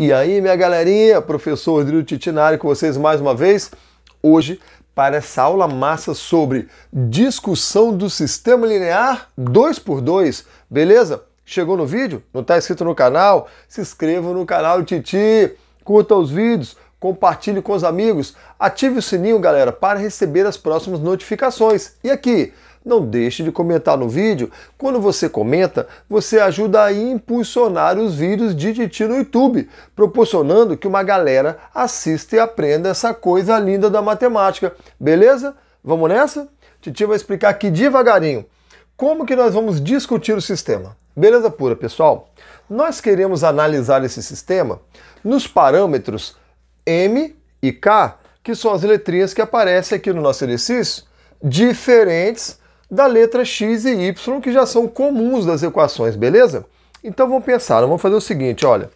E aí, minha galerinha, professor Rodrigo Titinari com vocês mais uma vez. Hoje, para essa aula massa sobre discussão do sistema linear 2x2, beleza? Chegou no vídeo? Não está inscrito no canal? Se inscreva no canal Titi, curta os vídeos, compartilhe com os amigos, ative o sininho, galera, para receber as próximas notificações. E aqui, não deixe de comentar no vídeo. Quando você comenta, você ajuda a impulsionar os vídeos de Titi no YouTube, proporcionando que uma galera assista e aprenda essa coisa linda da matemática. Beleza? Vamos nessa? Titi vai explicar aqui devagarinho como que nós vamos discutir o sistema. Beleza pura, pessoal? Nós queremos analisar esse sistema nos parâmetros M e K, que são as letrinhas que aparecem aqui no nosso exercício, diferentes da letra x e y, que já são comuns das equações, beleza? Então vamos pensar, vamos fazer o seguinte, olha.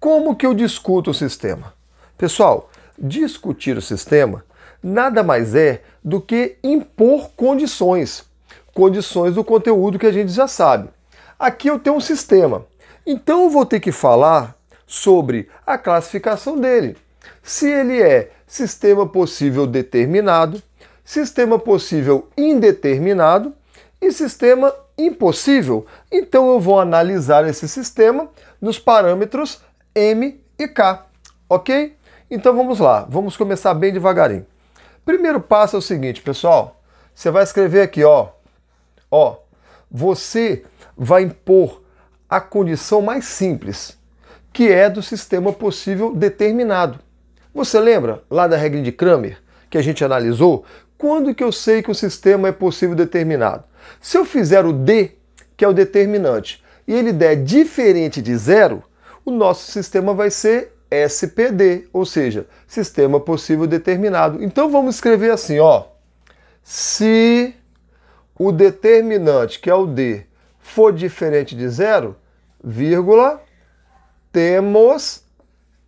Como que eu discuto o sistema? Pessoal, discutir o sistema nada mais é do que impor condições. Condições do conteúdo que a gente já sabe. Aqui eu tenho um sistema. Então eu vou ter que falar sobre a classificação dele. Se ele é sistema possível determinado, sistema possível indeterminado e sistema impossível. Então eu vou analisar esse sistema nos parâmetros M e K, ok? Então vamos lá, vamos começar bem devagarinho. Primeiro passo é o seguinte, pessoal, você vai escrever aqui, ó, ó, você vai impor a condição mais simples, que é do sistema possível determinado. Você lembra lá da regra de Kramer que a gente analisou quando que eu sei que o sistema é possível determinado? Se eu fizer o D, que é o determinante, e ele der diferente de zero, o nosso sistema vai ser SPD, ou seja, sistema possível determinado. Então vamos escrever assim, ó. Se o determinante, que é o D, for diferente de zero, vírgula, temos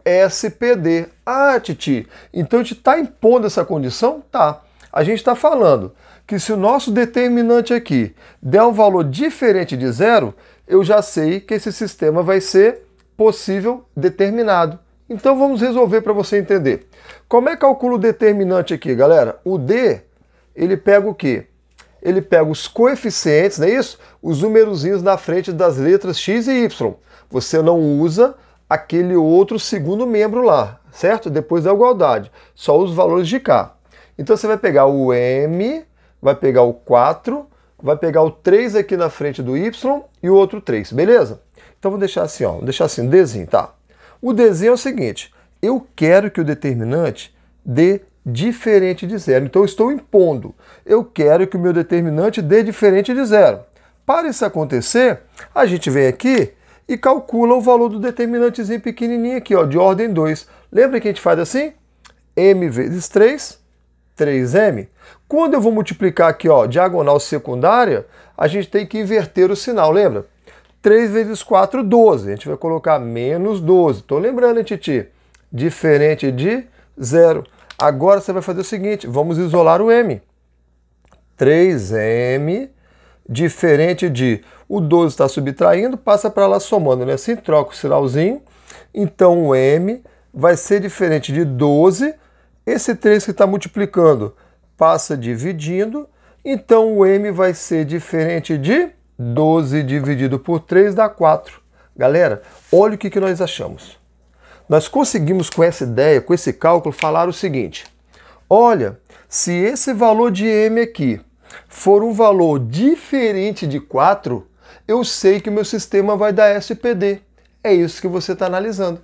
SPD. Ah, Titi, então a gente está impondo essa condição? Tá. A gente está falando que se o nosso determinante aqui der um valor diferente de zero, eu já sei que esse sistema vai ser possível determinado. Então vamos resolver para você entender. Como é que calcula o determinante aqui, galera? O D, ele pega o quê? Ele pega os coeficientes, não é isso? Os numerozinhos na frente das letras x e y. Você não usa aquele outro segundo membro lá, certo? Depois da igualdade. Só os valores de cá. Então você vai pegar o M, vai pegar o 4, vai pegar o 3 aqui na frente do Y e o outro 3, beleza? Então vou deixar assim, ó, vou deixar assim, Dzinho, tá? O Dzinho é o seguinte, eu quero que o determinante dê diferente de zero. Então eu estou impondo, eu quero que o meu determinante dê diferente de zero. Para isso acontecer, a gente vem aqui e calcula o valor do determinantezinho pequenininho aqui, ó, de ordem 2. Lembra que a gente faz assim? m vezes 3 3m. Quando eu vou multiplicar aqui, ó, diagonal secundária, a gente tem que inverter o sinal, lembra? 3 vezes 4, 12. A gente vai colocar menos 12. Estou lembrando, hein, Titi? Diferente de zero. Agora você vai fazer o seguinte, vamos isolar o m. 3m diferente de o 12 está subtraindo, passa para lá somando, né? Assim troca o sinalzinho. Então o m vai ser diferente de 12 esse 3 que está multiplicando passa dividindo, então o M vai ser diferente de 12 dividido por 3 dá 4. Galera, olha o que, que nós achamos. Nós conseguimos com essa ideia, com esse cálculo, falar o seguinte. Olha, se esse valor de M aqui for um valor diferente de 4, eu sei que o meu sistema vai dar SPD. É isso que você está analisando.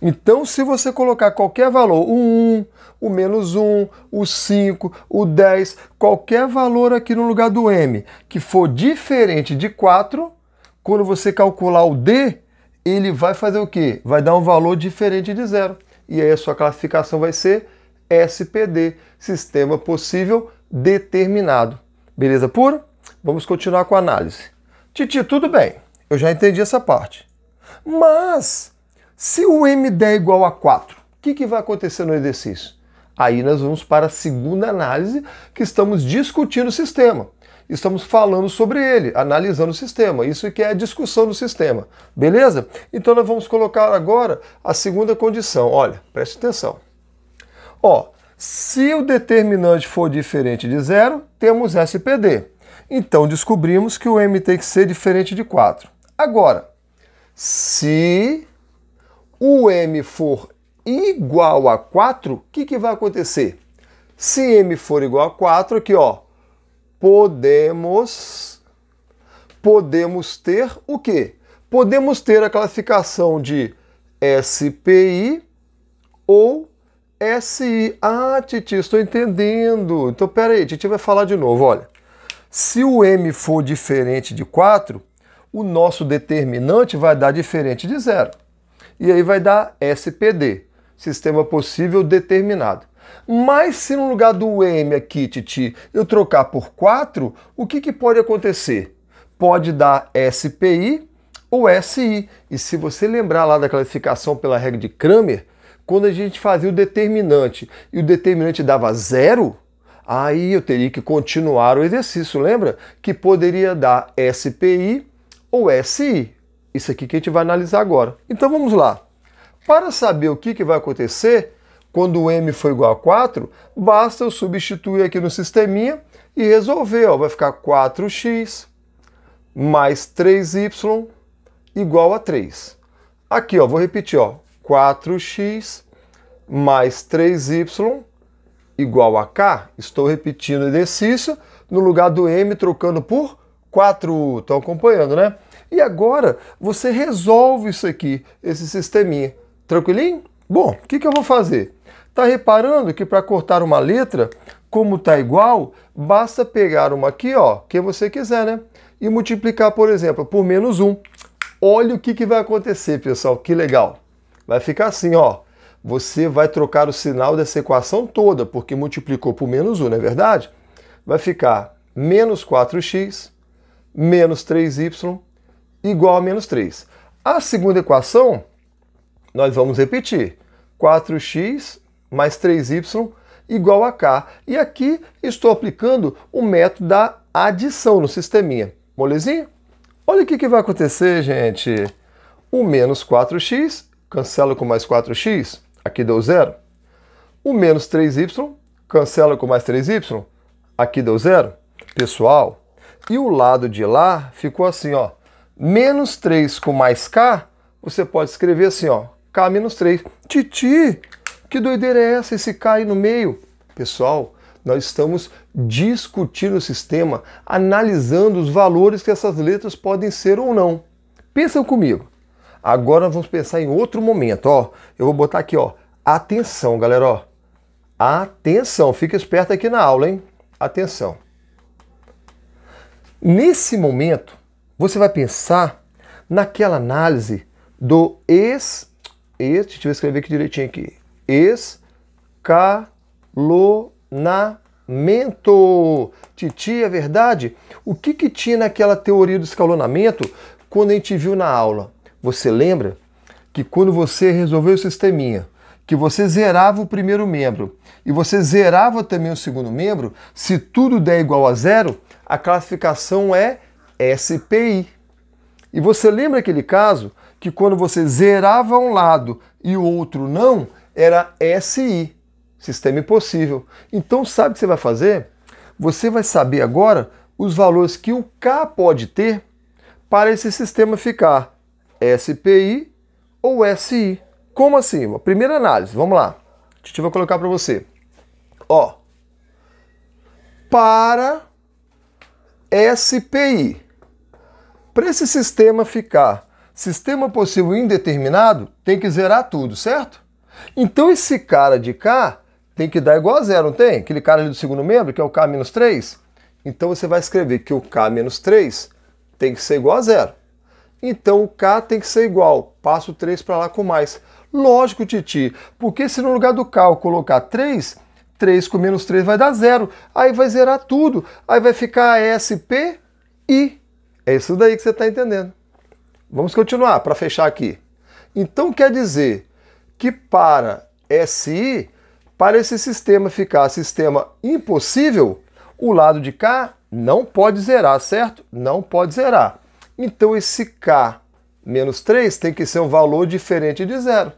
Então, se você colocar qualquer valor, o 1, o menos 1, o 5, o 10, qualquer valor aqui no lugar do m que for diferente de 4, quando você calcular o d, ele vai fazer o quê? Vai dar um valor diferente de zero. E aí a sua classificação vai ser SPD, Sistema Possível Determinado. Beleza pura? Vamos continuar com a análise. Titi, tudo bem, eu já entendi essa parte. Mas se o m der é igual a 4, o que, que vai acontecer no exercício? Aí nós vamos para a segunda análise, que estamos discutindo o sistema. Estamos falando sobre ele, analisando o sistema. Isso que é a discussão do sistema. Beleza? Então nós vamos colocar agora a segunda condição. Olha, preste atenção. Ó, se o determinante for diferente de zero, temos SPD. Então descobrimos que o M tem que ser diferente de 4. Agora, se o m for igual a 4, o que, que vai acontecer? Se m for igual a 4, aqui ó, podemos, podemos ter o quê? Podemos ter a classificação de SPI ou SI. Ah, Titi, estou entendendo. Então, peraí, Titi vai falar de novo, olha. Se o m for diferente de 4, o nosso determinante vai dar diferente de zero e aí vai dar SPD, sistema possível determinado. Mas se no lugar do M aqui, Titi, eu trocar por 4, o que, que pode acontecer? Pode dar SPI ou SI. E se você lembrar lá da classificação pela regra de Kramer, quando a gente fazia o determinante e o determinante dava zero, aí eu teria que continuar o exercício, lembra? Que poderia dar SPI ou SI. Isso aqui que a gente vai analisar agora. Então vamos lá. Para saber o que, que vai acontecer quando o m for igual a 4, basta eu substituir aqui no sisteminha e resolver. Ó, vai ficar 4x mais 3y igual a 3. Aqui, ó, vou repetir, ó, 4x mais 3y igual a k. Estou repetindo o exercício no lugar do m trocando por 4. Estão acompanhando, né? E agora você resolve isso aqui, esse sisteminha. Tranquilinho? Bom, o que, que eu vou fazer? Tá reparando que para cortar uma letra, como tá igual, basta pegar uma aqui, ó, que você quiser, né? E multiplicar, por exemplo, por menos 1. Olha o que, que vai acontecer, pessoal, que legal. Vai ficar assim, ó. Você vai trocar o sinal dessa equação toda, porque multiplicou por menos 1, não é verdade? Vai ficar menos 4x, menos 3y, igual a menos 3. A segunda equação, nós vamos repetir. 4x mais 3y igual a k. E aqui estou aplicando o método da adição no sisteminha. Molezinho? Olha o que, que vai acontecer, gente. O menos 4x, cancela com mais 4x, aqui deu zero. O menos 3y, cancela com mais 3y, aqui deu zero. Pessoal, e o lado de lá ficou assim, ó menos 3 com mais k, você pode escrever assim, ó, k menos 3. Titi, que doideira é essa, esse k aí no meio? Pessoal, nós estamos discutindo o sistema, analisando os valores que essas letras podem ser ou não. Pensam comigo. Agora vamos pensar em outro momento, ó. Eu vou botar aqui, ó, atenção, galera, ó. Atenção, fica esperto aqui na aula, hein? Atenção. Nesse momento, você vai pensar naquela análise do ex, ex deixa eu escrever aqui direitinho aqui, escalonamento. Titi, é verdade? O que, que tinha naquela teoria do escalonamento quando a gente viu na aula? Você lembra que quando você resolveu o sisteminha, que você zerava o primeiro membro e você zerava também o segundo membro, se tudo der igual a zero, a classificação é SPI. E você lembra aquele caso que quando você zerava um lado e o outro não, era SI, sistema impossível. Então sabe o que você vai fazer? Você vai saber agora os valores que o K pode ter para esse sistema ficar SPI ou SI. Como assim? Uma primeira análise, vamos lá. Deixa eu colocar para você. Ó, para SPI para esse sistema ficar sistema possível indeterminado, tem que zerar tudo, certo? Então esse cara de cá tem que dar igual a zero, não tem? Aquele cara ali do segundo membro, que é o K-3. Então você vai escrever que o K-3 tem que ser igual a zero. Então o K tem que ser igual, passo 3 para lá com mais. Lógico, Titi, porque se no lugar do K eu colocar 3, 3 com menos 3 vai dar zero. Aí vai zerar tudo. Aí vai ficar SP e é isso daí que você está entendendo. Vamos continuar para fechar aqui. Então quer dizer que para SI, para esse sistema ficar sistema impossível, o lado de cá não pode zerar, certo? Não pode zerar. Então esse K menos 3 tem que ser um valor diferente de zero.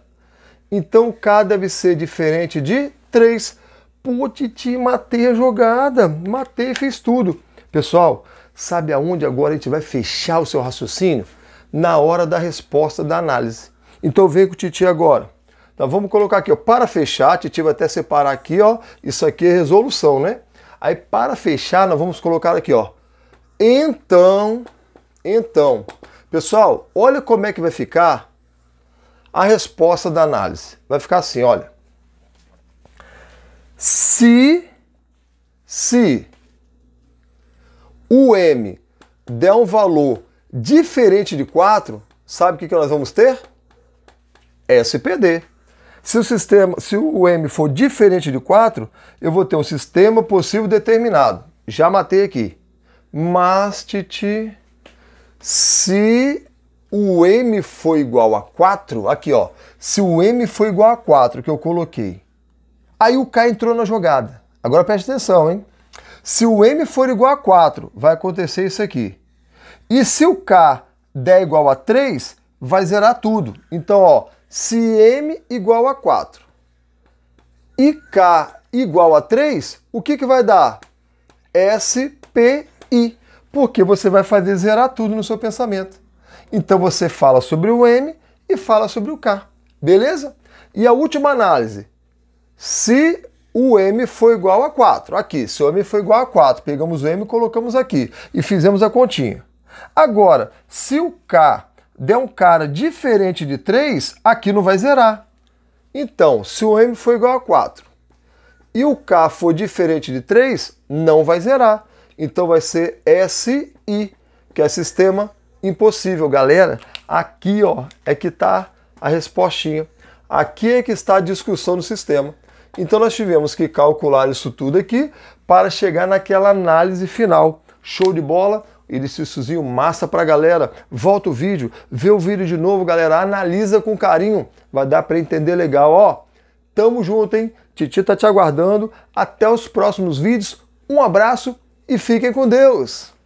Então K deve ser diferente de 3. Pô, Titi, matei a jogada, matei, fiz tudo. Pessoal, Sabe aonde agora a gente vai fechar o seu raciocínio? Na hora da resposta da análise. Então vem com o Titi agora. Então vamos colocar aqui, ó, para fechar, a Titi vai até separar aqui, ó, isso aqui é resolução, né? Aí para fechar, nós vamos colocar aqui, ó, então, então. Pessoal, olha como é que vai ficar a resposta da análise. Vai ficar assim, olha. Se, se o m der um valor diferente de 4, sabe o que, que nós vamos ter? SPD. Se o, sistema, se o m for diferente de 4, eu vou ter um sistema possível determinado. Já matei aqui. titi, se o m for igual a 4, aqui ó, se o m for igual a 4 que eu coloquei, aí o k entrou na jogada. Agora preste atenção, hein? Se o M for igual a 4, vai acontecer isso aqui. E se o K der igual a 3, vai zerar tudo. Então, ó, se M igual a 4 e K igual a 3, o que, que vai dar? SPI. Porque você vai fazer zerar tudo no seu pensamento. Então você fala sobre o M e fala sobre o K. Beleza? E a última análise. Se o m foi igual a 4. Aqui, se o m foi igual a 4, pegamos o m e colocamos aqui. E fizemos a continha. Agora, se o k der um cara diferente de 3, aqui não vai zerar. Então, se o m for igual a 4 e o k for diferente de 3, não vai zerar. Então vai ser SI, que é sistema impossível, galera. Aqui ó, é que está a respostinha. Aqui é que está a discussão do sistema. Então nós tivemos que calcular isso tudo aqui para chegar naquela análise final. Show de bola, Ele exercíciozinho massa pra galera. Volta o vídeo, vê o vídeo de novo, galera. Analisa com carinho, vai dar para entender legal. Ó, tamo junto, hein? Titi tá te aguardando. Até os próximos vídeos. Um abraço e fiquem com Deus!